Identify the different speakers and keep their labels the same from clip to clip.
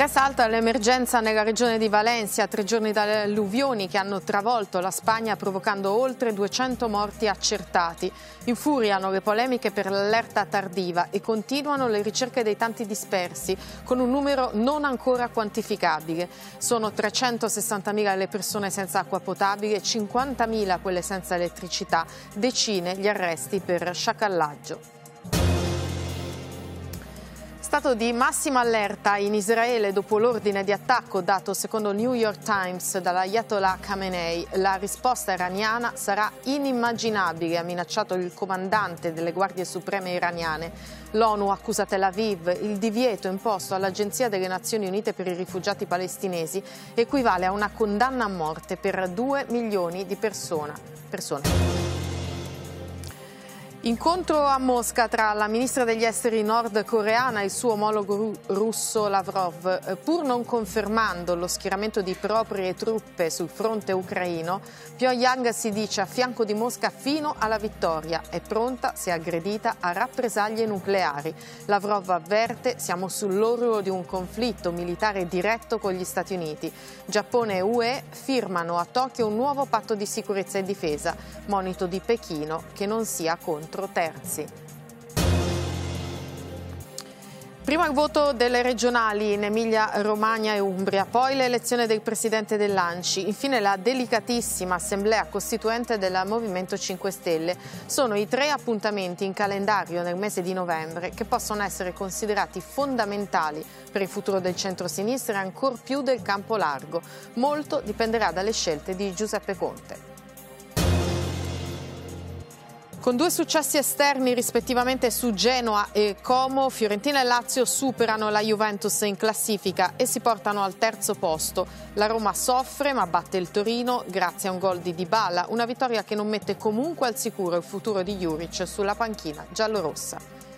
Speaker 1: Risalta l'emergenza nella regione di Valencia, tre giorni dalle alluvioni che hanno travolto la Spagna provocando oltre 200 morti accertati. Infuriano le polemiche per l'allerta tardiva e continuano le ricerche dei tanti dispersi con un numero non ancora quantificabile. Sono 360.000 le persone senza acqua potabile, 50.000 quelle senza elettricità, decine gli arresti per sciacallaggio stato di massima allerta in Israele dopo l'ordine di attacco dato secondo New York Times dall'Ayatollah Khamenei. La risposta iraniana sarà inimmaginabile, ha minacciato il comandante delle guardie supreme iraniane. L'ONU accusa Tel Aviv. Il divieto imposto all'Agenzia delle Nazioni Unite per i rifugiati palestinesi equivale a una condanna a morte per 2 milioni di persona, persone. Incontro a Mosca tra la ministra degli esteri nordcoreana e il suo omologo russo Lavrov. Eh, pur non confermando lo schieramento di proprie truppe sul fronte ucraino, Pyongyang si dice a fianco di Mosca fino alla vittoria. È pronta, se aggredita, a rappresaglie nucleari. Lavrov avverte: siamo sull'orlo di un conflitto militare diretto con gli Stati Uniti. Giappone e UE firmano a Tokyo un nuovo patto di sicurezza e difesa, monito di Pechino che non sia contro contro terzi. Prima il voto delle regionali in Emilia, Romagna e Umbria, poi l'elezione del presidente dell'Anci, infine la delicatissima assemblea costituente del Movimento 5 Stelle. Sono i tre appuntamenti in calendario nel mese di novembre che possono essere considerati fondamentali per il futuro del centro-sinistra e ancor più del campo largo. Molto dipenderà dalle scelte di Giuseppe Conte. Con due successi esterni rispettivamente su Genoa e Como, Fiorentina e Lazio superano la Juventus in classifica e si portano al terzo posto. La Roma soffre ma batte il Torino grazie a un gol di Dybala, una vittoria che non mette comunque al sicuro il futuro di Juric sulla panchina giallorossa.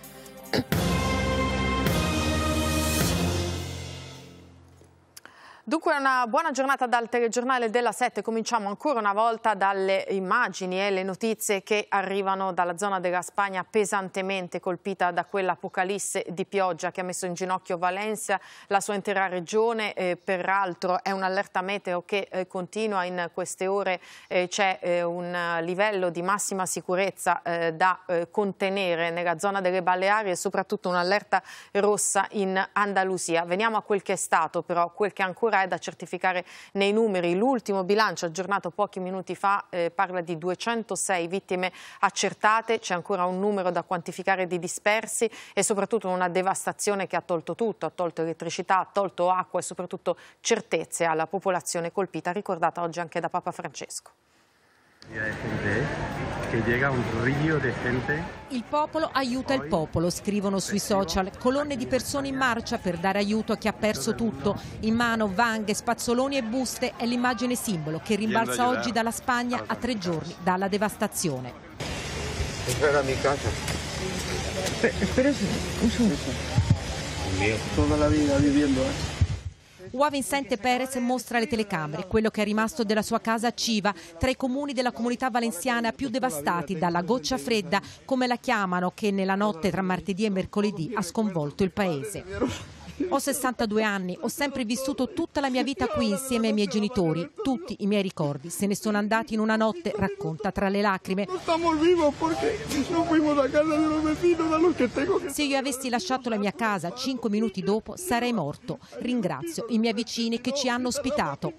Speaker 1: Dunque una buona giornata dal telegiornale della 7, cominciamo ancora una volta dalle immagini e le notizie che arrivano dalla zona della Spagna pesantemente colpita da quell'apocalisse di pioggia che ha messo in ginocchio Valencia, la sua intera regione, eh, peraltro è un'allerta meteo che eh, continua in queste ore, eh, c'è eh, un livello di massima sicurezza eh, da contenere nella zona delle Baleari e soprattutto un'allerta rossa in Andalusia. Veniamo a quel che è stato però, quel che ancora ancora è da certificare nei numeri. L'ultimo bilancio aggiornato pochi minuti fa eh, parla di 206 vittime accertate, c'è ancora un numero da quantificare di dispersi e soprattutto una devastazione che ha tolto tutto, ha tolto elettricità, ha tolto acqua e soprattutto certezze alla popolazione colpita, ricordata oggi anche da Papa Francesco. Il
Speaker 2: popolo aiuta il popolo, scrivono sui social. Colonne di persone in marcia per dare aiuto a chi ha perso tutto. In mano vanghe, spazzoloni e buste è l'immagine simbolo che rimbalza oggi dalla Spagna a tre giorni dalla devastazione.
Speaker 3: Questa era mia casa.
Speaker 4: Però un segundo.
Speaker 3: Tutta la vita vivendo. Eh.
Speaker 2: Juan Vicente Perez mostra alle telecamere quello che è rimasto della sua casa a Civa, tra i comuni della comunità valenziana più devastati dalla goccia fredda, come la chiamano, che nella notte tra martedì e mercoledì ha sconvolto il paese. Ho 62 anni, ho sempre vissuto tutta la mia vita qui insieme ai miei genitori. Tutti i miei ricordi se ne sono andati in una notte, racconta tra le lacrime. Se io avessi lasciato la mia casa 5 minuti dopo sarei morto. Ringrazio i miei vicini che ci hanno ospitato.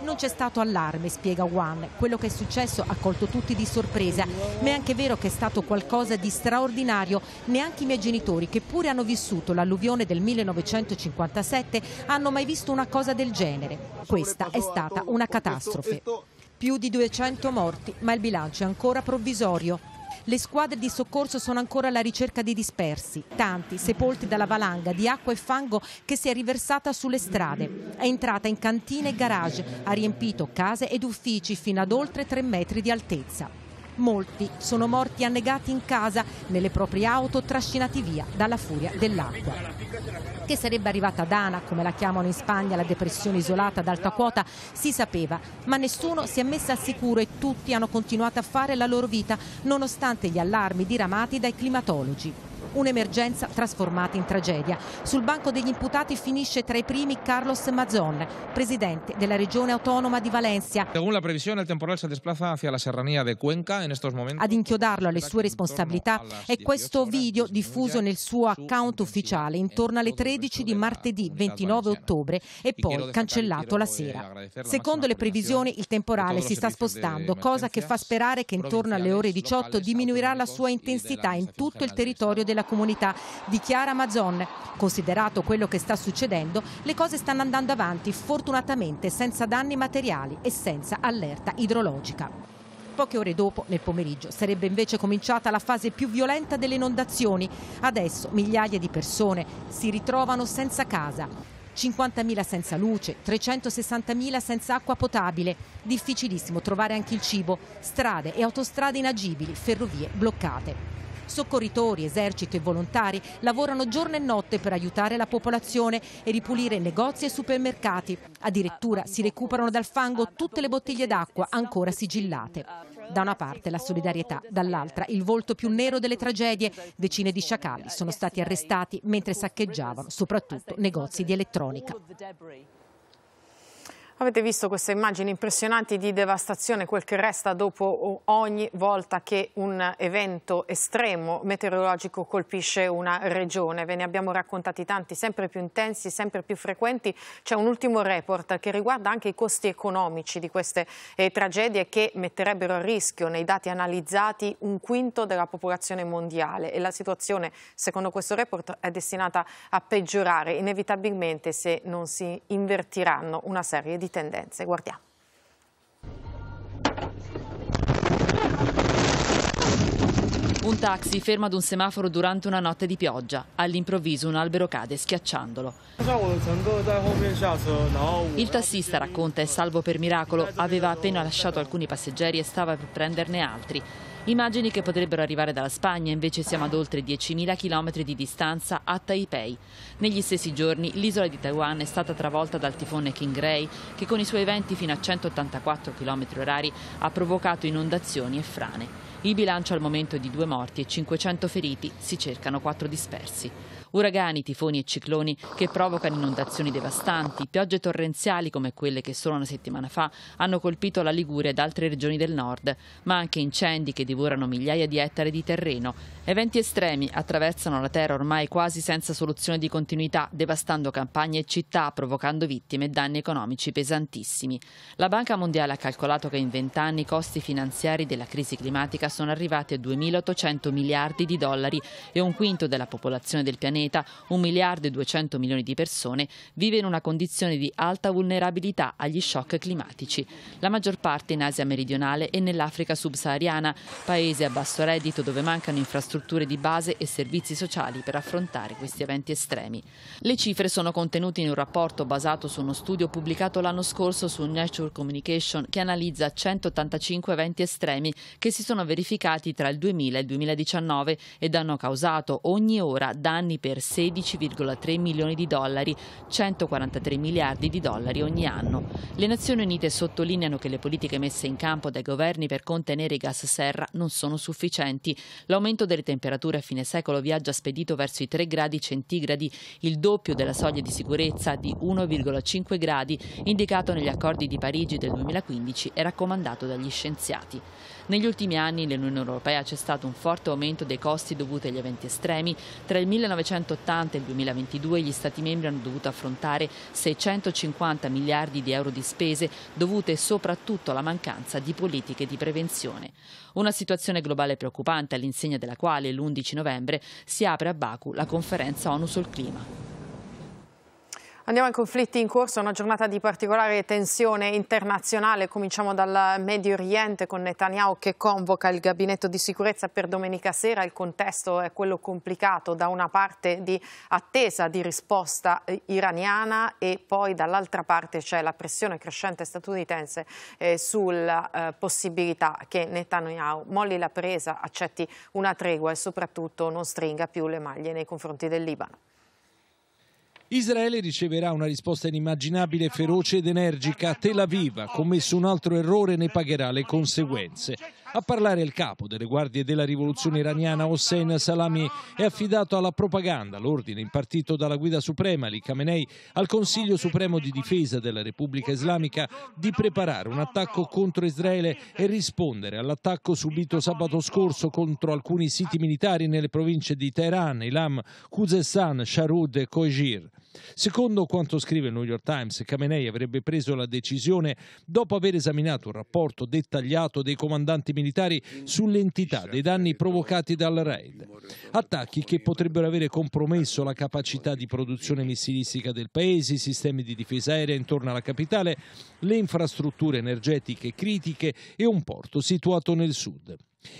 Speaker 2: Non c'è stato allarme, spiega Juan. Quello che è successo ha colto tutti di sorpresa, ma è anche vero che è stato qualcosa di straordinario. Neanche i miei genitori, che pure hanno vissuto l'alluvione del 1957, hanno mai visto una cosa del genere. Questa è stata una catastrofe. Più di 200 morti, ma il bilancio è ancora provvisorio. Le squadre di soccorso sono ancora alla ricerca dei dispersi, tanti sepolti dalla valanga di acqua e fango che si è riversata sulle strade. È entrata in cantine e garage, ha riempito case ed uffici fino ad oltre 3 metri di altezza. Molti sono morti annegati in casa, nelle proprie auto, trascinati via dalla furia dell'acqua. Che sarebbe arrivata Dana, come la chiamano in Spagna, la depressione isolata ad alta quota, si sapeva, ma nessuno si è messo al sicuro e tutti hanno continuato a fare la loro vita, nonostante gli allarmi diramati dai climatologi un'emergenza trasformata in tragedia. Sul banco degli imputati finisce tra i primi Carlos Mazon, presidente della regione autonoma di Valencia.
Speaker 3: Según la previsione, il temporale si desplaza hacia la serranía de Cuenca in estos momentos.
Speaker 2: Ad inchiodarlo alle sue responsabilità è questo video diffuso nel suo account ufficiale intorno alle 13 di martedì 29 ottobre e poi cancellato la eh, sera. Secondo le previsioni, il temporale si sta spostando, cosa che fa sperare che intorno alle ore 18 diminuirà la sua intensità in tutto il territorio della della comunità di Chiara Mazzon. Considerato quello che sta succedendo, le cose stanno andando avanti fortunatamente senza danni materiali e senza allerta idrologica. Poche ore dopo, nel pomeriggio, sarebbe invece cominciata la fase più violenta delle inondazioni. Adesso migliaia di persone si ritrovano senza casa. 50.000 senza luce, 360.000 senza acqua potabile. Difficilissimo trovare anche il cibo, strade e autostrade inagibili, ferrovie bloccate. Soccorritori, esercito e volontari lavorano giorno e notte per aiutare la popolazione e ripulire negozi e supermercati. Addirittura si recuperano dal fango tutte le bottiglie d'acqua ancora sigillate. Da una parte la solidarietà, dall'altra il volto più nero delle tragedie. Decine di sciacalli sono stati arrestati mentre saccheggiavano soprattutto negozi di elettronica.
Speaker 1: Avete visto queste immagini impressionanti di devastazione, quel che resta dopo ogni volta che un evento estremo meteorologico colpisce una regione. Ve ne abbiamo raccontati tanti, sempre più intensi, sempre più frequenti. C'è un ultimo report che riguarda anche i costi economici di queste eh, tragedie che metterebbero a rischio, nei dati analizzati, un quinto della popolazione mondiale. E la situazione, secondo questo report, è destinata a peggiorare inevitabilmente se non si invertiranno una serie di di tendenze. Guardiamo.
Speaker 5: Un taxi ferma ad un semaforo durante una notte di pioggia. All'improvviso un albero cade schiacciandolo. Il tassista racconta è salvo per miracolo, aveva appena lasciato alcuni passeggeri e stava per prenderne altri. Immagini che potrebbero arrivare dalla Spagna, invece siamo ad oltre 10.000 km di distanza a Taipei. Negli stessi giorni l'isola di Taiwan è stata travolta dal tifone King Ray che con i suoi venti fino a 184 km orari ha provocato inondazioni e frane. Il bilancio al momento è di due morti e 500 feriti, si cercano quattro dispersi. Uragani, tifoni e cicloni che provocano inondazioni devastanti, piogge torrenziali come quelle che solo una settimana fa hanno colpito la Liguria ed altre regioni del nord, ma anche incendi che divorano migliaia di ettari di terreno. Eventi estremi attraversano la terra ormai quasi senza soluzione di continuità, devastando campagne e città, provocando vittime e danni economici pesantissimi. La Banca Mondiale ha calcolato che in vent'anni i costi finanziari della crisi climatica sono arrivati a 2.800 miliardi di dollari e un quinto della popolazione del pianeta, 1 miliardo e 200 milioni di persone, vive in una condizione di alta vulnerabilità agli shock climatici. La maggior parte in Asia meridionale e nell'Africa subsahariana, paese a basso reddito dove mancano infrastrutture di base e servizi sociali per affrontare questi eventi estremi. Le cifre sono contenute in un rapporto basato su uno studio pubblicato l'anno scorso su Nature Communication che analizza 185 eventi estremi che si sono verificati verificati tra il 2000 e il 2019 ed hanno causato ogni ora danni per 16,3 milioni di dollari, 143 miliardi di dollari ogni anno. Le Nazioni Unite sottolineano che le politiche messe in campo dai governi per contenere i gas serra non sono sufficienti. L'aumento delle temperature a fine secolo viaggia spedito verso i 3 gradi centigradi, il doppio della soglia di sicurezza di 1,5 gradi indicato negli accordi di Parigi del 2015 e raccomandato dagli scienziati. Negli ultimi anni nell'Unione Europea c'è stato un forte aumento dei costi dovuti agli eventi estremi. Tra il 1980 e il 2022 gli Stati membri hanno dovuto affrontare 650 miliardi di euro di spese dovute soprattutto alla mancanza di politiche di prevenzione. Una situazione globale preoccupante all'insegna della quale l'11 novembre si apre a Baku la conferenza ONU sul clima. Andiamo
Speaker 1: ai conflitti in corso, una giornata di particolare tensione internazionale, cominciamo dal Medio Oriente con Netanyahu che convoca il gabinetto di sicurezza per domenica sera, il contesto è quello complicato da una parte di attesa di risposta iraniana e poi dall'altra parte c'è la pressione crescente statunitense eh, sulla eh, possibilità che Netanyahu molli la presa, accetti una tregua e soprattutto non stringa più le maglie nei confronti del Libano.
Speaker 3: Israele riceverà una risposta inimmaginabile, feroce ed energica. Tel Aviv ha commesso un altro errore e ne pagherà le conseguenze. A parlare il capo delle guardie della rivoluzione iraniana Hossein Salami è affidato alla propaganda, l'ordine impartito dalla guida suprema Ali Khamenei al Consiglio Supremo di Difesa della Repubblica Islamica di preparare un attacco contro Israele e rispondere all'attacco subito sabato scorso contro alcuni siti militari nelle province di Teheran, Ilam, Khuzestan, Sharud e Kojir. Secondo quanto scrive il New York Times, Khamenei avrebbe preso la decisione dopo aver esaminato un rapporto dettagliato dei comandanti militari sull'entità dei danni provocati dal raid. Attacchi che potrebbero avere compromesso la capacità di produzione missilistica del paese, i sistemi di difesa aerea intorno alla capitale, le infrastrutture energetiche critiche e un porto situato nel sud.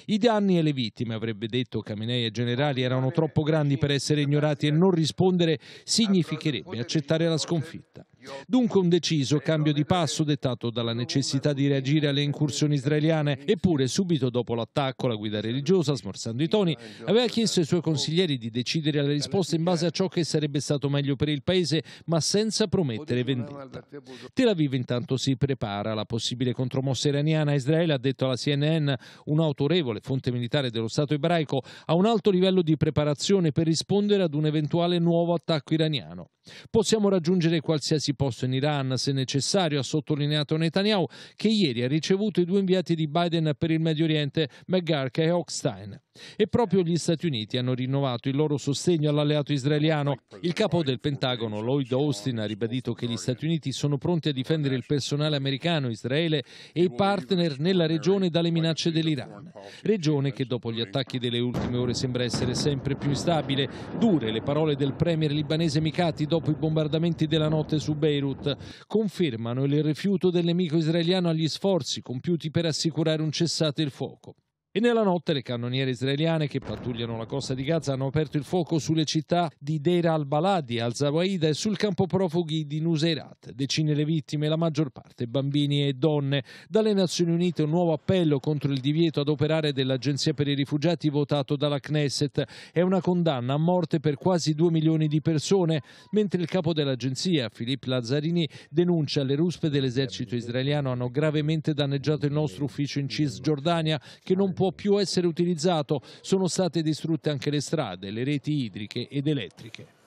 Speaker 3: I danni e le vittime, avrebbe detto Caminei e generali, erano troppo grandi per essere ignorati e non rispondere significherebbe accettare la sconfitta. Dunque un deciso cambio di passo dettato dalla necessità di reagire alle incursioni israeliane. Eppure subito dopo l'attacco la guida religiosa, smorzando i toni, aveva chiesto ai suoi consiglieri di decidere le risposte in base a ciò che sarebbe stato meglio per il paese, ma senza promettere vendetta. Tel Aviv intanto si prepara alla possibile contromossa iraniana. Israele ha detto alla CNN, un'autorevole fonte militare dello Stato ebraico, ha un alto livello di preparazione per rispondere ad un eventuale nuovo attacco iraniano. Possiamo raggiungere qualsiasi posto in Iran se necessario, ha sottolineato Netanyahu, che ieri ha ricevuto i due inviati di Biden per il Medio Oriente, McGark e Hochstein. E proprio gli Stati Uniti hanno rinnovato il loro sostegno all'alleato israeliano. Il capo del Pentagono, Lloyd Austin, ha ribadito che gli Stati Uniti sono pronti a difendere il personale americano, Israele e i partner nella regione dalle minacce dell'Iran. Regione che dopo gli attacchi delle ultime ore sembra essere sempre più instabile. Dure le parole del premier libanese Mikati dopo i bombardamenti della notte su Beirut confermano il rifiuto del nemico israeliano agli sforzi compiuti per assicurare un cessate il fuoco. E nella notte le cannoniere israeliane che pattugliano la costa di Gaza hanno aperto il fuoco sulle città di Deir al-Baladi, al-Zawaida e sul campo profughi di Nuseirat. Decine le vittime, la maggior parte bambini e donne. Dalle Nazioni Unite un nuovo appello contro il divieto ad operare dell'Agenzia per i rifugiati votato dalla Knesset è una condanna a morte per quasi due milioni di persone, mentre il capo dell'Agenzia, Filippo Lazzarini, denuncia le ruspe dell'esercito israeliano hanno gravemente danneggiato il nostro ufficio in Cisgiordania che non può può più essere utilizzato, sono state distrutte anche le strade, le reti idriche ed elettriche.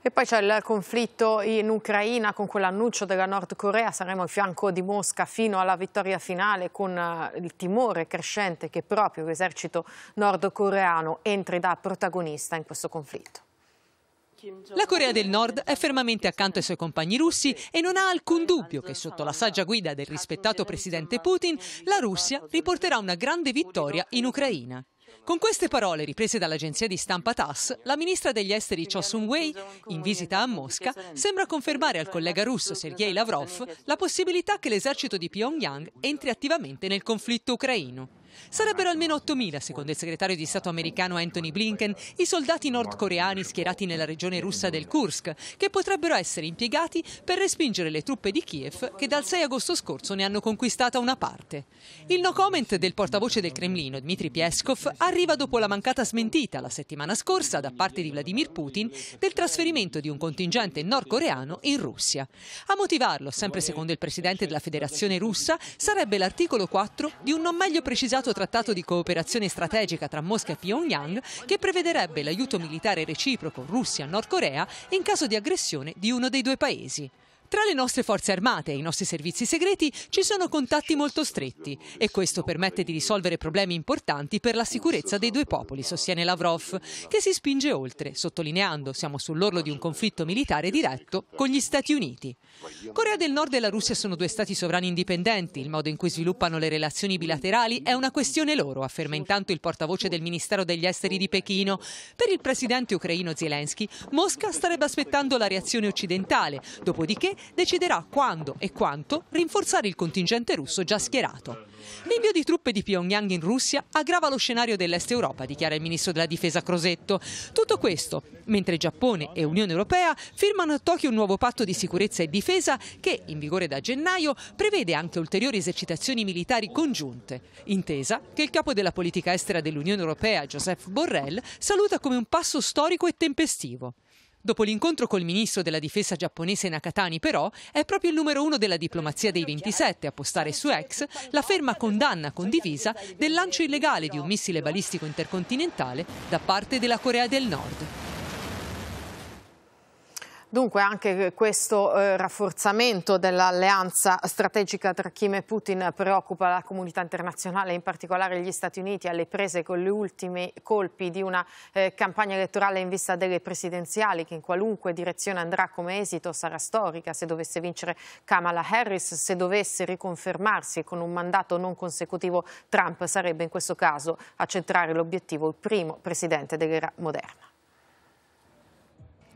Speaker 1: E poi c'è il conflitto in Ucraina con quell'annuncio della Nord Corea, saremo al fianco di Mosca fino alla vittoria finale con eh, il timore crescente che proprio l'esercito nordcoreano entri da protagonista in questo conflitto.
Speaker 6: La Corea del Nord è fermamente accanto ai suoi compagni russi e non ha alcun dubbio che sotto la saggia guida del rispettato presidente Putin la Russia riporterà una grande vittoria in Ucraina. Con queste parole riprese dall'agenzia di stampa TASS, la ministra degli esteri Cho Sun-wei, in visita a Mosca, sembra confermare al collega russo Sergei Lavrov la possibilità che l'esercito di Pyongyang entri attivamente nel conflitto ucraino. Sarebbero almeno 8.000, secondo il segretario di Stato americano Anthony Blinken, i soldati nordcoreani schierati nella regione russa del Kursk, che potrebbero essere impiegati per respingere le truppe di Kiev che dal 6 agosto scorso ne hanno conquistata una parte. Il no comment del portavoce del Cremlino, Dmitry Peskov, arriva dopo la mancata smentita la settimana scorsa da parte di Vladimir Putin del trasferimento di un contingente nordcoreano in Russia. A motivarlo, sempre secondo il presidente della Federazione russa, sarebbe l'articolo 4 di un non meglio precisato annunciato trattato di cooperazione strategica tra Mosca e Pyongyang che prevederebbe l'aiuto militare reciproco Russia-Nord Corea in caso di aggressione di uno dei due paesi. Tra le nostre forze armate e i nostri servizi segreti ci sono contatti molto stretti e questo permette di risolvere problemi importanti per la sicurezza dei due popoli, sostiene Lavrov, che si spinge oltre, sottolineando siamo sull'orlo di un conflitto militare diretto con gli Stati Uniti. Corea del Nord e la Russia sono due stati sovrani indipendenti, il modo in cui sviluppano le relazioni bilaterali è una questione loro, afferma intanto il portavoce del Ministero degli Esteri di Pechino. Per il presidente ucraino Zelensky, Mosca starebbe aspettando la reazione occidentale, dopodiché deciderà quando e quanto rinforzare il contingente russo già schierato. L'invio di truppe di Pyongyang in Russia aggrava lo scenario dell'Est Europa, dichiara il ministro della difesa Crosetto. Tutto questo mentre Giappone e Unione Europea firmano a Tokyo un nuovo patto di sicurezza e difesa che, in vigore da gennaio, prevede anche ulteriori esercitazioni militari congiunte, intesa che il capo della politica estera dell'Unione Europea, Joseph Borrell, saluta come un passo storico e tempestivo. Dopo l'incontro col ministro della difesa giapponese Nakatani, però, è proprio il numero uno della diplomazia dei 27 a postare su ex la ferma condanna condivisa del lancio illegale di un missile balistico intercontinentale da parte della Corea del Nord.
Speaker 1: Dunque anche questo eh, rafforzamento dell'alleanza strategica tra Kim e Putin preoccupa la comunità internazionale, in particolare gli Stati Uniti, alle prese con gli ultimi colpi di una eh, campagna elettorale in vista delle presidenziali che in qualunque direzione andrà come esito sarà storica se dovesse vincere Kamala Harris, se dovesse riconfermarsi con un mandato non consecutivo Trump sarebbe in questo caso a centrare l'obiettivo il primo
Speaker 7: presidente dell'era moderna.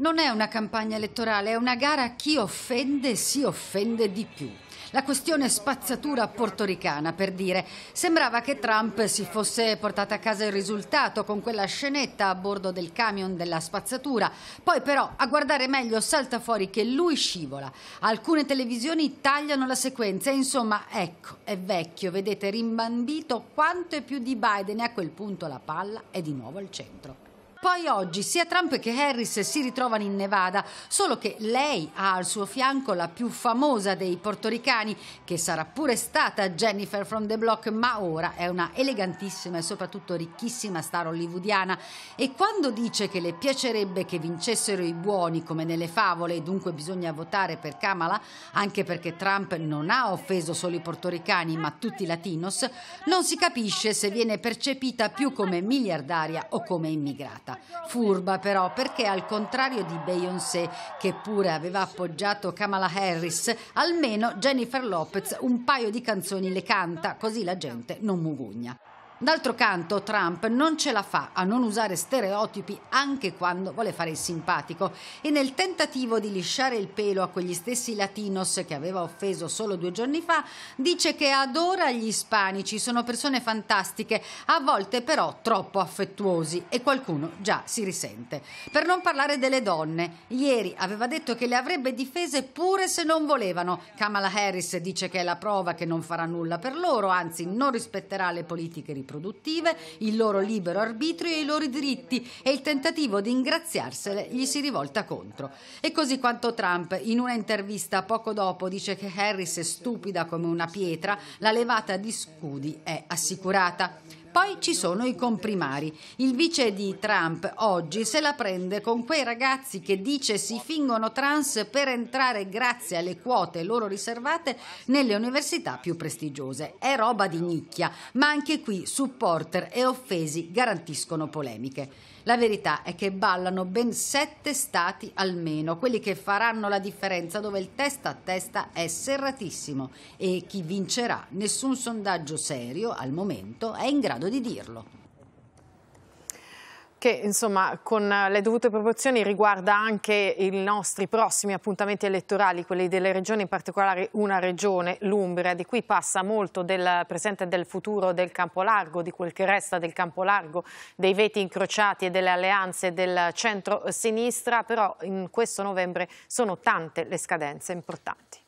Speaker 7: Non è una campagna elettorale, è una gara a chi offende si offende di più. La questione spazzatura portoricana, per dire. Sembrava che Trump si fosse portato a casa il risultato con quella scenetta a bordo del camion della spazzatura. Poi però, a guardare meglio, salta fuori che lui scivola. Alcune televisioni tagliano la sequenza. Insomma, ecco, è vecchio, vedete, rimbambito quanto è più di Biden e a quel punto la palla è di nuovo al centro. Poi oggi sia Trump che Harris si ritrovano in Nevada, solo che lei ha al suo fianco la più famosa dei portoricani, che sarà pure stata Jennifer from the Block, ma ora è una elegantissima e soprattutto ricchissima star hollywoodiana. E quando dice che le piacerebbe che vincessero i buoni come nelle favole e dunque bisogna votare per Kamala, anche perché Trump non ha offeso solo i portoricani ma tutti i latinos, non si capisce se viene percepita più come miliardaria o come immigrata cantata. Furba però perché al contrario di Beyoncé, che pure aveva appoggiato Kamala Harris, almeno Jennifer Lopez un paio di canzoni le canta, così la gente non mugugna. D'altro canto, Trump non ce la fa a non usare stereotipi anche quando vuole fare il simpatico e nel tentativo di lisciare il pelo a quegli stessi latinos che aveva offeso solo due giorni fa, dice che adora gli ispanici, sono persone fantastiche, a volte però troppo affettuosi e qualcuno già si risente. Per non parlare delle donne, ieri aveva detto che le avrebbe difese pure se non volevano. Kamala Harris dice che è la prova che non farà nulla per loro, anzi non rispetterà le politiche riprese produttive, il loro libero arbitrio e i loro diritti e il tentativo di ingraziarsele gli si rivolta contro. E così quanto Trump in una intervista poco dopo dice che Harris è stupida come una pietra, la levata di scudi è assicurata. Poi ci sono i comprimari. Il vice di Trump oggi se la prende con quei ragazzi che dice si fingono trans per entrare grazie alle quote loro riservate nelle università più prestigiose. È roba di nicchia, ma anche qui supporter e offesi garantiscono polemiche. La verità è che ballano ben sette stati almeno, quelli che faranno la differenza dove il testa a testa è serratissimo e chi vincerà nessun sondaggio serio al momento è in grado di dirlo
Speaker 1: che insomma con le dovute proporzioni riguarda anche i nostri prossimi appuntamenti elettorali, quelli delle regioni, in particolare una regione, l'Umbria, di cui passa molto del presente e del futuro del campo largo, di quel che resta del campo largo, dei veti incrociati e delle alleanze del centro-sinistra, però in questo novembre sono tante le scadenze importanti.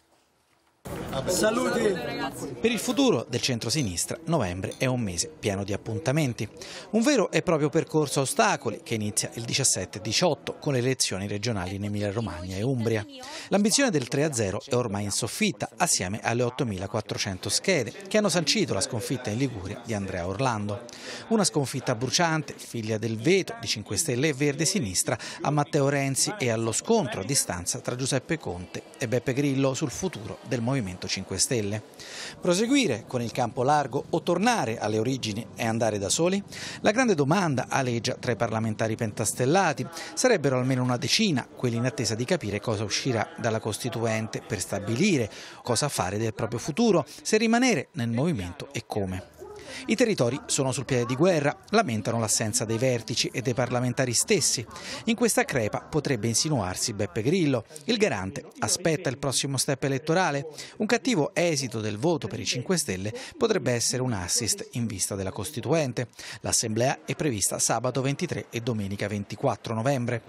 Speaker 3: Saluti!
Speaker 8: Per il futuro del centro-sinistra, novembre è un mese pieno di appuntamenti. Un vero e proprio percorso a ostacoli che inizia il 17-18 con le elezioni regionali in Emilia-Romagna e Umbria. L'ambizione del 3-0 è ormai in soffitta, assieme alle 8.400 schede che hanno sancito la sconfitta in Liguria di Andrea Orlando. Una sconfitta bruciante, figlia del veto di 5 Stelle e Verde-Sinistra a Matteo Renzi e allo scontro a distanza tra Giuseppe Conte e Beppe Grillo sul futuro del movimento Movimento 5 Stelle? Proseguire con il campo largo o tornare alle origini e andare da soli? La grande domanda aleggia tra i parlamentari pentastellati. Sarebbero almeno una decina quelli in attesa di capire cosa uscirà dalla Costituente per stabilire cosa fare del proprio futuro, se rimanere nel movimento e come. I territori sono sul piede di guerra, lamentano l'assenza dei vertici e dei parlamentari stessi. In questa crepa potrebbe insinuarsi Beppe Grillo. Il garante aspetta il prossimo step elettorale. Un cattivo esito del voto per i 5 Stelle potrebbe essere un assist in vista della Costituente. L'assemblea è prevista sabato 23 e domenica 24 novembre.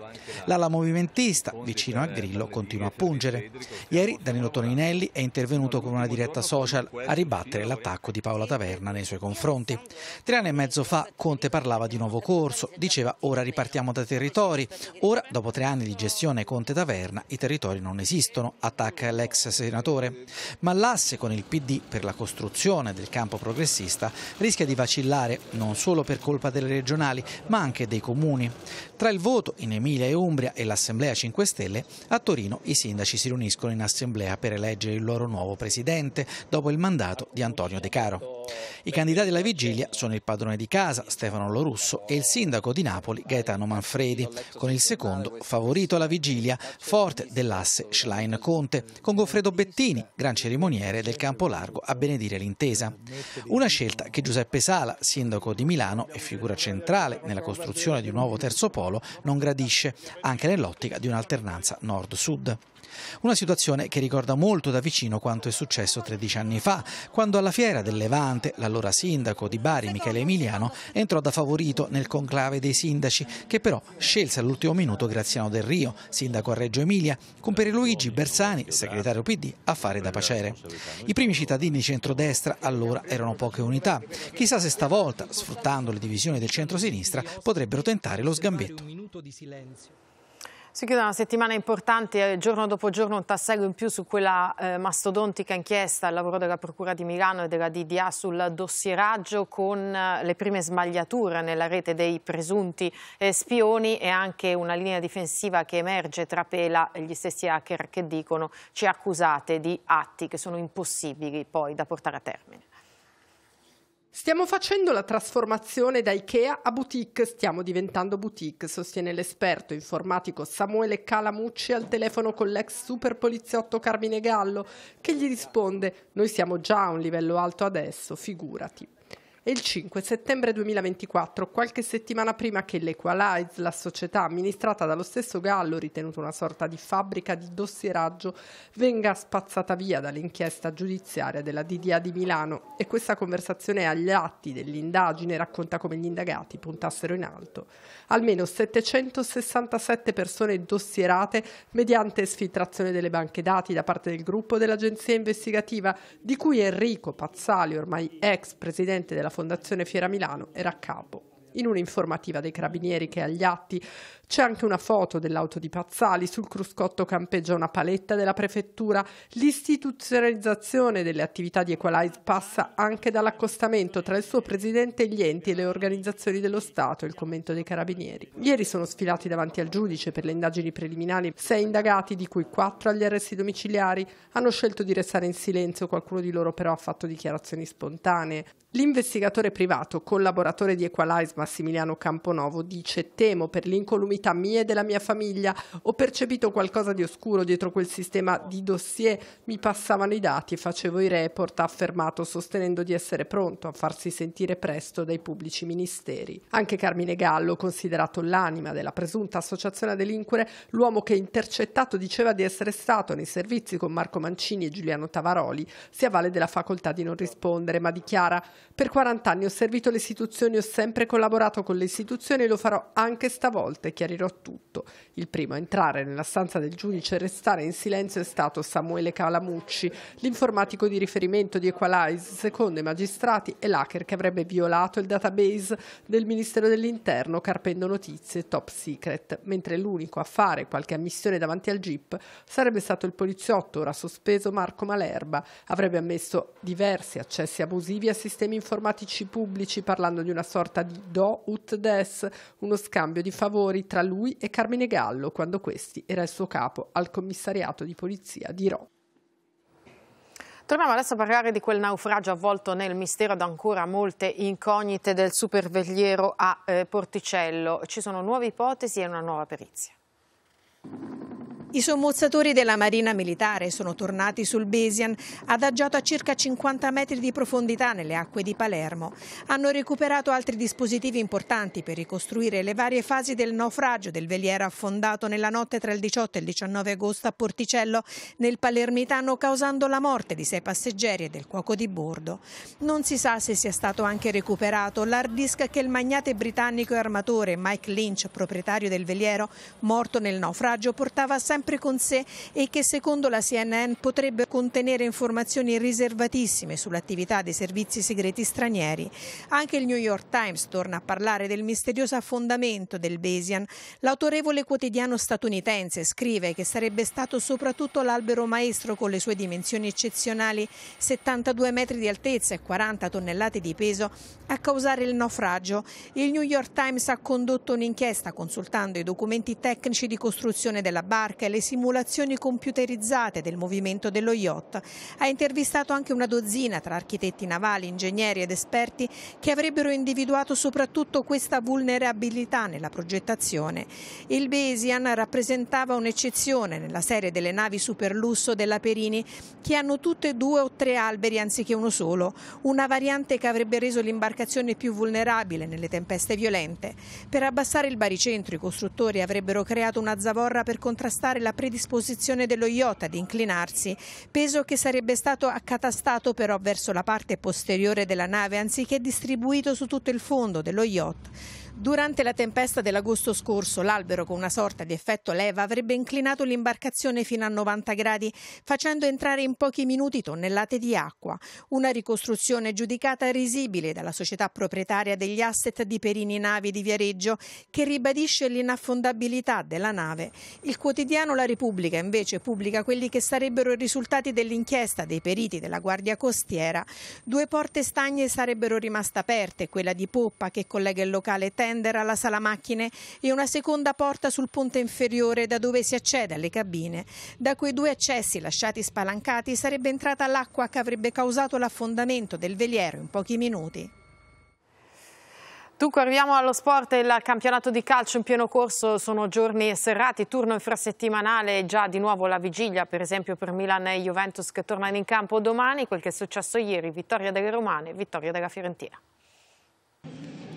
Speaker 8: L'ala movimentista, vicino a Grillo, continua a pungere. Ieri Danilo Toninelli è intervenuto con una diretta social a ribattere l'attacco di Paola Taverna nei suoi confronti confronti. Tre anni e mezzo fa Conte parlava di nuovo corso, diceva ora ripartiamo dai territori, ora dopo tre anni di gestione Conte Taverna i territori non esistono, attacca l'ex senatore. Ma l'asse con il PD per la costruzione del campo progressista rischia di vacillare non solo per colpa delle regionali ma anche dei comuni. Tra il voto in Emilia e Umbria e l'Assemblea 5 Stelle, a Torino i sindaci si riuniscono in assemblea per eleggere il loro nuovo presidente dopo il mandato di Antonio De Caro. I candidati della vigilia sono il padrone di casa Stefano Lorusso e il sindaco di Napoli Gaetano Manfredi, con il secondo favorito alla vigilia, forte dell'asse Schlein-Conte, con Goffredo Bettini, gran cerimoniere del campo largo a benedire l'intesa. Una scelta che Giuseppe Sala, sindaco di Milano e figura centrale nella costruzione di un nuovo terzo polo, non gradisce, anche nell'ottica di un'alternanza nord-sud. Una situazione che ricorda molto da vicino quanto è successo 13 anni fa, quando alla fiera del Levante l'allora sindaco di Bari Michele Emiliano entrò da favorito nel conclave dei sindaci, che però scelse all'ultimo minuto Graziano Del Rio, sindaco a Reggio Emilia, con Pierluigi Bersani, segretario PD, a fare da pacere. I primi cittadini di centrodestra allora erano poche unità. Chissà se stavolta, sfruttando le divisioni del centrosinistra, potrebbero tentare lo sgambetto.
Speaker 1: Si chiude una settimana importante, eh, giorno dopo giorno un tassello in più su quella eh, mastodontica inchiesta, al lavoro della Procura di Milano e della DDA sul dossieraggio con eh, le prime smagliature nella rete dei presunti eh, spioni e anche una linea difensiva che emerge trapela gli stessi hacker che dicono ci accusate di atti che sono impossibili poi da portare a termine.
Speaker 9: Stiamo facendo la trasformazione da Ikea a boutique, stiamo diventando boutique, sostiene l'esperto informatico Samuele Calamucci al telefono con l'ex super poliziotto Carmine Gallo, che gli risponde: Noi siamo già a un livello alto adesso, figurati e il 5 settembre 2024, qualche settimana prima che l'Equalize, la società amministrata dallo stesso Gallo, ritenuta una sorta di fabbrica di dossieraggio, venga spazzata via dall'inchiesta giudiziaria della DDA di Milano. E questa conversazione agli atti dell'indagine racconta come gli indagati puntassero in alto. Almeno 767 persone dossierate mediante sfiltrazione delle banche dati da parte del gruppo dell'agenzia investigativa, di cui Enrico Pazzali, ormai ex presidente della Fondazione Fiera Milano era a capo. In un'informativa dei carabinieri che agli atti c'è anche una foto dell'auto di Pazzali, sul cruscotto campeggia una paletta della prefettura. L'istituzionalizzazione delle attività di Equalize passa anche dall'accostamento tra il suo presidente e gli enti e le organizzazioni dello Stato, il commento dei carabinieri. Ieri sono sfilati davanti al giudice per le indagini preliminari sei indagati, di cui quattro agli arresti domiciliari. Hanno scelto di restare in silenzio, qualcuno di loro però ha fatto dichiarazioni spontanee. L'investigatore privato, collaboratore di Equalize Massimiliano Camponovo, dice temo per l'incolumità comunità mia e della mia famiglia. Ho percepito qualcosa di oscuro dietro quel sistema di dossier. Mi passavano i dati e facevo i report, ha affermato, sostenendo di essere pronto a farsi sentire presto dai pubblici ministeri. Anche Carmine Gallo, considerato l'anima della presunta associazione a delinquere, l'uomo che intercettato diceva di essere stato nei servizi con Marco Mancini e Giuliano Tavaroli, si avvale della facoltà di non rispondere, ma dichiara per 40 anni ho servito le istituzioni, ho sempre collaborato con le istituzioni e lo farò anche stavolta. È chiarirò tutto. Il primo a entrare nella stanza del giudice e restare in silenzio è stato Samuele Calamucci, l'informatico di riferimento di Equalize, secondo i magistrati, è l'hacker che avrebbe violato il database del Ministero dell'Interno carpendo notizie top secret, mentre l'unico a fare qualche ammissione davanti al GIP sarebbe stato il poliziotto ora sospeso Marco Malerba. Avrebbe ammesso diversi accessi abusivi a sistemi informatici pubblici parlando di una sorta di do ut des, uno scambio di favori tra tra lui e Carmine Gallo quando questi era il suo capo al commissariato di polizia di Roma.
Speaker 1: Torniamo adesso a parlare di quel naufragio avvolto nel mistero ad ancora molte incognite del supervegliero a eh, Porticello. Ci sono nuove ipotesi e una nuova perizia.
Speaker 10: I sommozzatori della Marina Militare sono tornati sul Besian, adagiato a circa 50 metri di profondità nelle acque di Palermo. Hanno recuperato altri dispositivi importanti per ricostruire le varie fasi del naufragio del veliero affondato nella notte tra il 18 e il 19 agosto a Porticello nel Palermitano causando la morte di sei passeggeri e del cuoco di bordo. Non si sa se sia stato anche recuperato l'hard disk che il magnate britannico e armatore Mike Lynch, proprietario del veliero, morto nel naufragio, portava sempre sempre con sé e che secondo la CNN potrebbe contenere informazioni riservatissime sull'attività dei servizi segreti stranieri. Anche il New York Times torna a parlare del misterioso affondamento del Besian. L'autorevole quotidiano statunitense scrive che sarebbe stato soprattutto l'albero maestro con le sue dimensioni eccezionali, 72 metri di altezza e 40 tonnellate di peso, a causare il naufragio. Il New York Times ha condotto un'inchiesta consultando i documenti tecnici di costruzione della barca anche le simulazioni computerizzate del movimento dello yacht. Ha intervistato anche una dozzina tra architetti navali, ingegneri ed esperti che avrebbero individuato soprattutto questa vulnerabilità nella progettazione. Il Besian rappresentava un'eccezione nella serie delle navi superlusso della Perini che hanno tutte due o tre alberi anziché uno solo, una variante che avrebbe reso l'imbarcazione più vulnerabile nelle tempeste violente. Per abbassare il baricentro i costruttori avrebbero creato una zavorra per contrastare valutare la predisposizione dello yacht ad inclinarsi, peso che sarebbe stato accatastato però verso la parte posteriore della nave anziché distribuito su tutto il fondo dello yacht. Durante la tempesta dell'agosto scorso, l'albero con una sorta di effetto leva avrebbe inclinato l'imbarcazione fino a 90 gradi, facendo entrare in pochi minuti tonnellate di acqua. Una ricostruzione giudicata risibile dalla società proprietaria degli asset di Perini Navi di Viareggio, che ribadisce l'inaffondabilità della nave. Il quotidiano La Repubblica invece pubblica quelli che sarebbero i risultati dell'inchiesta dei periti della Guardia Costiera. Due porte stagne sarebbero rimaste aperte, quella di Poppa che collega il locale Terra tender alla sala macchine e una seconda porta sul ponte inferiore da dove si accede alle cabine. Da quei due accessi lasciati spalancati sarebbe entrata l'acqua che avrebbe causato l'affondamento del veliero in pochi minuti.
Speaker 1: Dunque arriviamo allo sport e al campionato di calcio in pieno corso, sono giorni serrati, turno infrasettimanale, già di nuovo la vigilia per esempio per Milan e Juventus che tornano in campo domani, quel che è successo ieri, vittoria delle Romane, vittoria della Fiorentina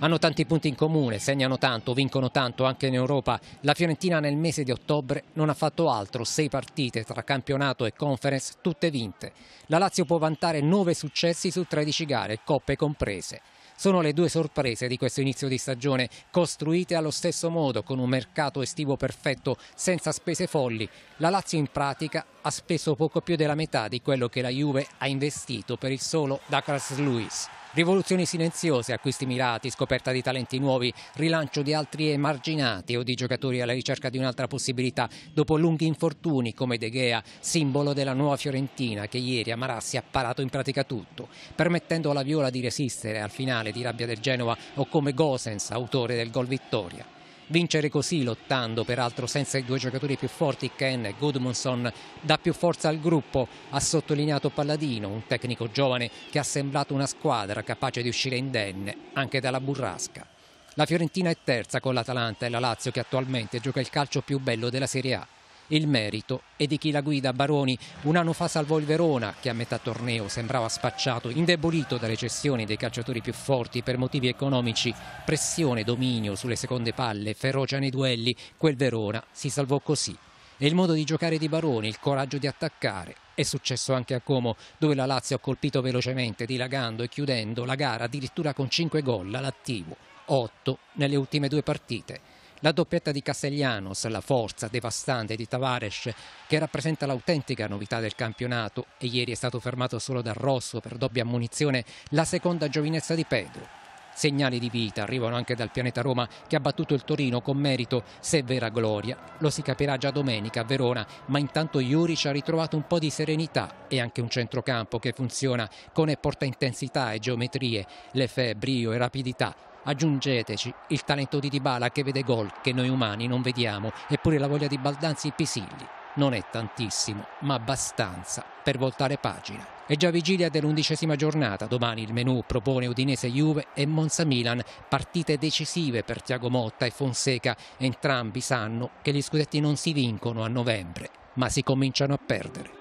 Speaker 11: hanno tanti punti in comune, segnano tanto, vincono tanto anche in Europa. La Fiorentina nel mese di ottobre non ha fatto altro, sei partite tra campionato e conference, tutte vinte. La Lazio può vantare nove successi su 13 gare, coppe comprese. Sono le due sorprese di questo inizio di stagione, costruite allo stesso modo, con un mercato estivo perfetto, senza spese folli. La Lazio in pratica ha speso poco più della metà di quello che la Juve ha investito per il solo Dakar Luis. Rivoluzioni silenziose, acquisti mirati, scoperta di talenti nuovi, rilancio di altri emarginati o di giocatori alla ricerca di un'altra possibilità dopo lunghi infortuni come De Gea, simbolo della nuova Fiorentina che ieri a Marassi ha parato in pratica tutto, permettendo alla Viola di resistere al finale di rabbia del Genova o come Gosens, autore del gol vittoria. Vincere così, lottando peraltro senza i due giocatori più forti, Ken e Goodmanson, dà più forza al gruppo, ha sottolineato Palladino, un tecnico giovane che ha sembrato una squadra capace di uscire indenne anche dalla burrasca. La Fiorentina è terza con l'Atalanta e la Lazio che attualmente gioca il calcio più bello della Serie A. Il merito è di chi la guida Baroni. Un anno fa salvò il Verona, che a metà torneo sembrava spacciato, indebolito dalle cessioni dei calciatori più forti per motivi economici. Pressione, dominio sulle seconde palle, ferocia nei duelli. Quel Verona si salvò così. E il modo di giocare di Baroni, il coraggio di attaccare. È successo anche a Como, dove la Lazio ha colpito velocemente, dilagando e chiudendo la gara addirittura con 5 gol all'attivo, 8 nelle ultime due partite. La doppietta di Castellanos, la forza devastante di Tavares che rappresenta l'autentica novità del campionato e ieri è stato fermato solo dal rosso per doppia ammunizione la seconda giovinezza di Pedro. Segnali di vita arrivano anche dal pianeta Roma che ha battuto il Torino con merito, se vera gloria. Lo si capirà già domenica a Verona, ma intanto Juric ha ritrovato un po' di serenità e anche un centrocampo che funziona con e porta intensità e geometrie, le fe, e rapidità Aggiungeteci il talento di Dybala che vede gol che noi umani non vediamo, eppure la voglia di Baldanzi e Pisilli. Non è tantissimo, ma abbastanza per voltare pagina. È già vigilia dell'undicesima giornata, domani il menù propone Udinese-Juve e Monza-Milan, partite decisive per Tiago Motta e Fonseca, entrambi sanno che gli scudetti non si vincono a novembre, ma si cominciano a perdere.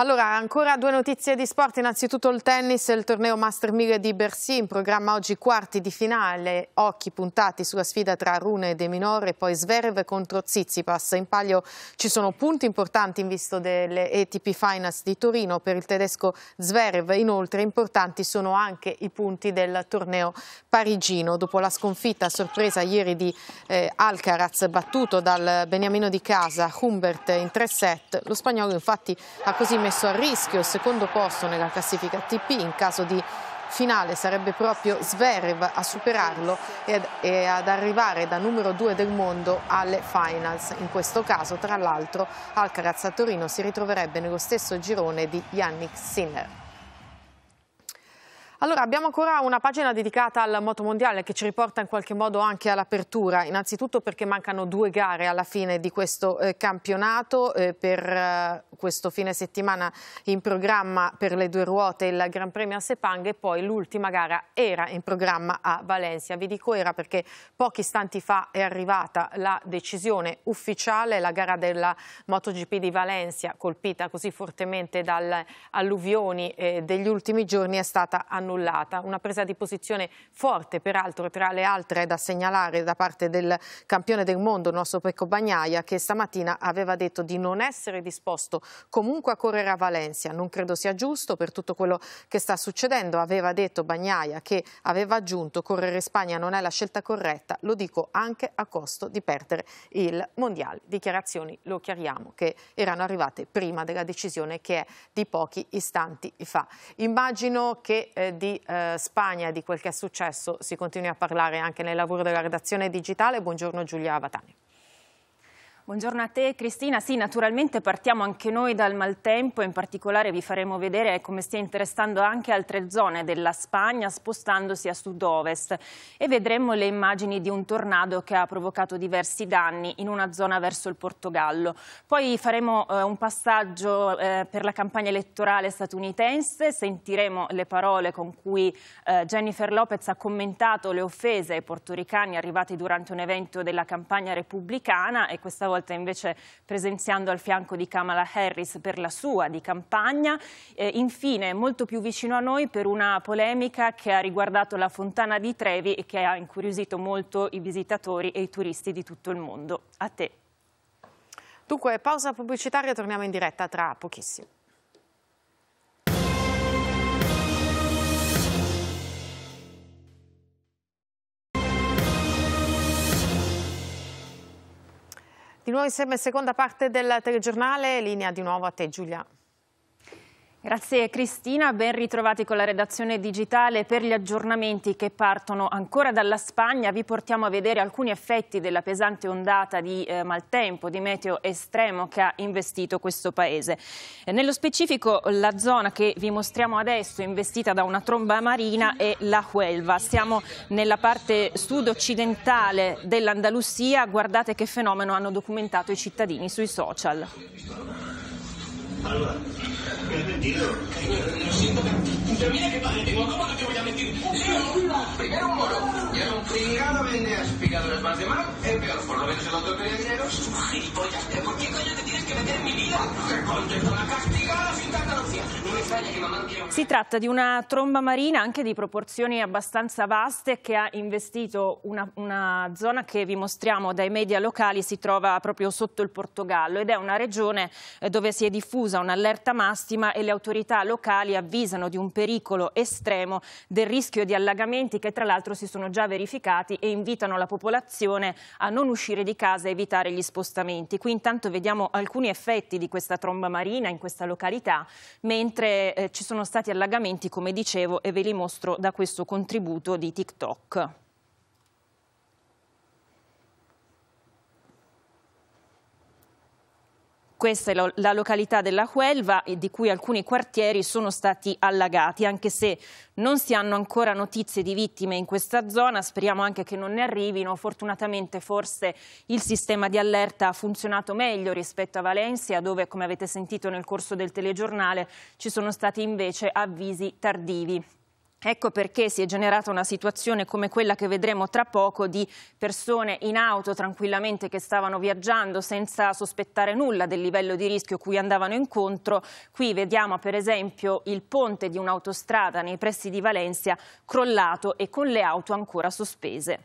Speaker 1: Allora, ancora due notizie di sport. Innanzitutto il tennis e il torneo Master 1000 di Bercy. In programma oggi quarti di finale. Occhi puntati sulla sfida tra Rune e De Minore, poi Sverve contro Zizipas. In palio ci sono punti importanti in vista delle ATP Finals di Torino per il tedesco Zverev. Inoltre importanti sono anche i punti del torneo parigino. Dopo la sconfitta sorpresa ieri di eh, Alcaraz, battuto dal beniamino di casa Humbert in tre set, lo spagnolo infatti ha così messo messo a rischio il secondo posto nella classifica TP in caso di finale sarebbe proprio Zverev a superarlo e ad, arrivare da numero due del mondo alle finals. In questo caso, tra l'altro, Alcaraz a Torino si ritroverebbe nello stesso girone di Yannick Sinner. Allora, abbiamo ancora una pagina dedicata al motomondiale che ci riporta in qualche modo anche all'apertura, innanzitutto perché mancano due gare alla fine di questo eh, campionato, eh, per eh, questo fine settimana in programma per le due ruote il Gran Premio a Sepang e poi l'ultima gara era in programma a Valencia. Vi dico era perché pochi istanti fa è arrivata la decisione ufficiale, la gara della MotoGP di Valencia colpita così fortemente dalle alluvioni eh, degli ultimi giorni è stata annunciata annullata. Una presa di posizione forte, peraltro, tra le altre da segnalare da parte del campione del mondo, il nostro Pecco Bagnaia, che stamattina aveva detto di non essere disposto comunque a correre a Valencia. Non credo sia giusto per tutto quello che sta succedendo. Aveva detto Bagnaia che aveva aggiunto correre Spagna non è la scelta corretta, lo dico anche a costo di perdere il Mondiale. Dichiarazioni, lo chiariamo, che erano arrivate prima della decisione che è di pochi istanti fa. Immagino che eh, di eh, Spagna, di quel che è successo, si continui a parlare anche nel lavoro della redazione digitale. Buongiorno Giulia Avatani.
Speaker 4: Buongiorno a te Cristina, sì naturalmente partiamo anche noi dal maltempo, in particolare vi faremo vedere come stia interessando anche altre zone della Spagna spostandosi a sud-ovest e vedremo le immagini di un tornado che ha provocato diversi danni in una zona verso il Portogallo. Poi faremo eh, un passaggio eh, per la campagna elettorale statunitense, sentiremo le parole con cui eh, Jennifer Lopez ha commentato le offese ai portoricani arrivati durante un evento della campagna repubblicana e questa volta volta invece presenziando al fianco di Kamala Harris per la sua di campagna. Eh, infine, molto più vicino a noi per una polemica che ha riguardato la fontana di Trevi e che ha incuriosito molto i visitatori e i turisti di tutto il mondo. A te. Dunque, pausa pubblicitaria, torniamo in diretta tra pochissimo.
Speaker 1: Di nuovo insieme seconda parte
Speaker 4: del telegiornale, linea di nuovo a te Giulia. Grazie Cristina, ben ritrovati con la redazione digitale per gli aggiornamenti che partono ancora dalla Spagna. Vi portiamo a vedere alcuni effetti della pesante ondata di eh, maltempo, di meteo estremo che ha investito questo paese. Eh, nello specifico la zona che vi mostriamo adesso investita da una tromba marina è la Huelva. Siamo nella parte sud-occidentale dell'Andalusia, guardate che fenomeno hanno documentato i cittadini sui social.
Speaker 8: Alba, me has mentido. lo siento, pero mira qué padre tengo. ¿Cómo no te voy a mentir? primero un moro y ahora un pringado me has picado de mano, es peor, por lo menos el otro dinero es un gilipollas. ¿Pero por qué coño te tienes que meter en mi vida? ¡Reconte la castigada sin tanta No me falla che mamma anch'io.
Speaker 4: Si tratta di una tromba marina anche di proporzioni abbastanza vaste che ha investito una, una zona che vi mostriamo dai media locali, si trova proprio sotto il Portogallo ed è una regione eh, dove si è diffusa un'allerta massima e le autorità locali avvisano di un pericolo estremo del rischio di allagamenti che tra l'altro si sono già verificati e in invitano la popolazione a non uscire di casa e evitare gli spostamenti. Qui intanto vediamo alcuni effetti di questa tromba marina in questa località, mentre eh, ci sono stati allagamenti, come dicevo, e ve li mostro da questo contributo di TikTok. Questa è la, la località della Huelva e di cui alcuni quartieri sono stati allagati, anche se non si hanno ancora notizie di vittime in questa zona, speriamo anche che non ne arrivino. Fortunatamente forse il sistema di allerta ha funzionato meglio rispetto a Valencia, dove come avete sentito nel corso del telegiornale ci sono stati invece avvisi tardivi. Ecco perché si è generata una situazione come quella che vedremo tra poco di persone in auto tranquillamente che stavano viaggiando senza sospettare nulla del livello di rischio cui andavano incontro. Qui vediamo per esempio il ponte di un'autostrada nei pressi di Valencia crollato e con le auto ancora sospese.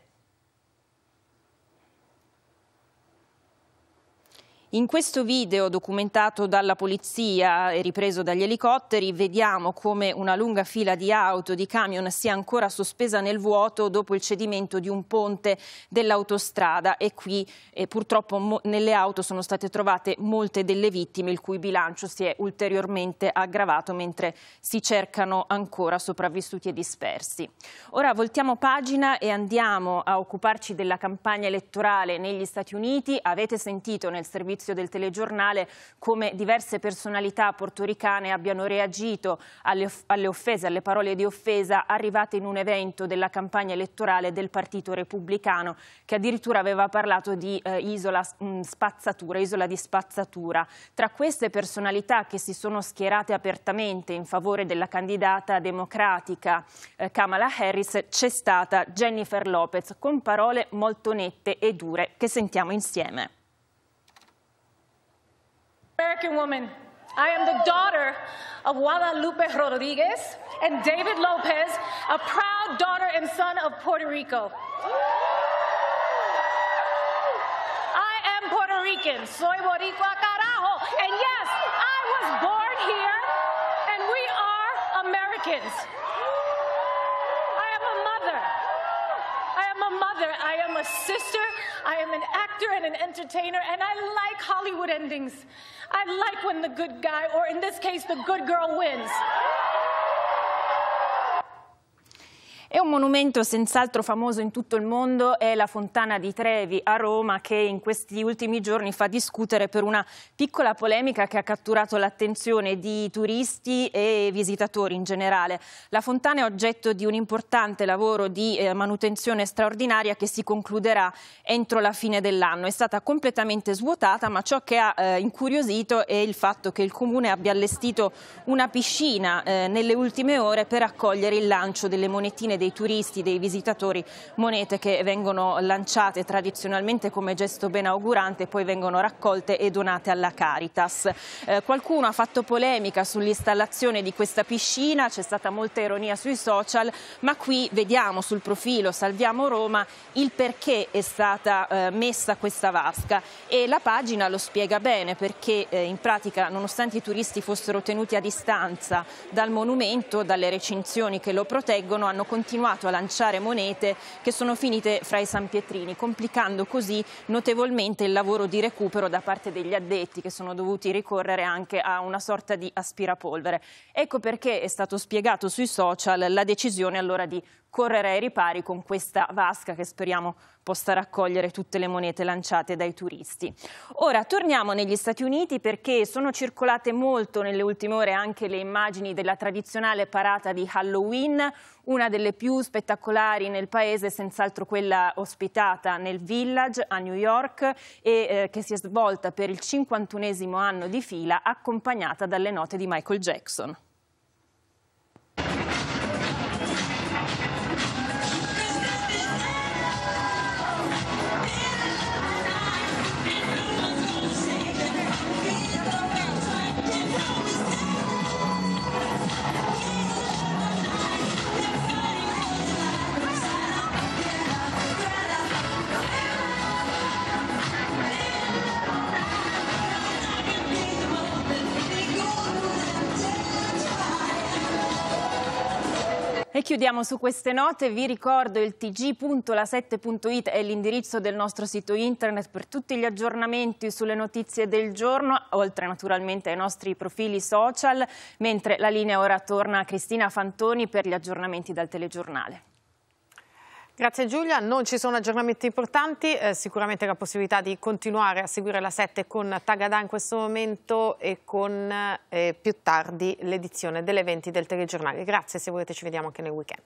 Speaker 4: In questo video documentato dalla polizia e ripreso dagli elicotteri vediamo come una lunga fila di auto, di camion sia ancora sospesa nel vuoto dopo il cedimento di un ponte dell'autostrada e qui eh, purtroppo nelle auto sono state trovate molte delle vittime il cui bilancio si è ulteriormente aggravato mentre si cercano ancora sopravvissuti e dispersi. Ora voltiamo pagina e andiamo a occuparci della campagna elettorale negli Stati Uniti. Avete sentito nel servizio all'inizio del telegiornale come diverse personalità portoricane abbiano reagito alle, alle offese, alle parole di offesa arrivate in un evento della campagna elettorale del Partito Repubblicano che addirittura aveva parlato di eh, isola mh, mm, spazzatura, isola di spazzatura. Tra queste personalità che si sono schierate apertamente in favore della candidata democratica eh, Kamala Harris c'è stata Jennifer Lopez con parole molto nette e dure che sentiamo insieme. American woman. I am the daughter of Guadalupe Rodriguez and David Lopez, a proud daughter and son of Puerto Rico. I am Puerto Rican. Soy Boricua carajo. And yes, I was born here, and we are Americans. I am a mother. I am a mother, I am a sister, I am an actor and an entertainer, and I like Hollywood endings. I like when the good guy, or in this case, the good girl wins. È un monumento senz'altro famoso in tutto il mondo è la Fontana di Trevi a Roma che in questi ultimi giorni fa discutere per una piccola polemica che ha catturato l'attenzione di turisti e visitatori in generale. La fontana è oggetto di un importante lavoro di eh, manutenzione straordinaria che si concluderà entro la fine dell'anno. È stata completamente svuotata ma ciò che ha eh, incuriosito è il fatto che il comune abbia allestito una piscina eh, nelle ultime ore per accogliere il lancio delle monetine dei dei turisti, dei visitatori, monete che vengono lanciate tradizionalmente come gesto ben augurante, poi vengono raccolte e donate alla Caritas. Eh, qualcuno ha fatto polemica sull'installazione di questa piscina, c'è stata molta ironia sui social, ma qui vediamo sul profilo Salviamo Roma il perché è stata eh, messa questa vasca e la pagina lo spiega bene perché eh, in pratica nonostante i turisti fossero tenuti a distanza dal monumento, dalle recinzioni che lo proteggono, hanno continuato continuato a lanciare monete che sono finite fra i San Pietrini, complicando così notevolmente il lavoro di recupero da parte degli addetti che sono dovuti ricorrere anche a una sorta di aspirapolvere. Ecco perché è stato spiegato sui social la decisione allora di correre ai ripari con questa vasca che speriamo a raccogliere tutte le monete lanciate dai turisti. Ora torniamo negli Stati Uniti perché sono circolate molto nelle ultime ore anche le immagini della tradizionale parata di Halloween, una delle più spettacolari nel paese, senz'altro quella ospitata nel Village a New York e eh, che si è svolta per il 51 anno di fila accompagnata dalle note di Michael Jackson. E chiudiamo su queste note, vi ricordo il tg.la7.it è l'indirizzo del nostro sito internet per tutti gli aggiornamenti sulle notizie del giorno, oltre naturalmente ai nostri profili social, mentre la linea ora torna a Cristina Fantoni per gli aggiornamenti dal telegiornale. Grazie Giulia, non ci
Speaker 1: sono aggiornamenti importanti, eh, sicuramente la possibilità di continuare a seguire la 7 con Tagadà in questo momento e con eh, più tardi l'edizione delle 20 del telegiornale. Grazie, se volete ci vediamo anche nel weekend.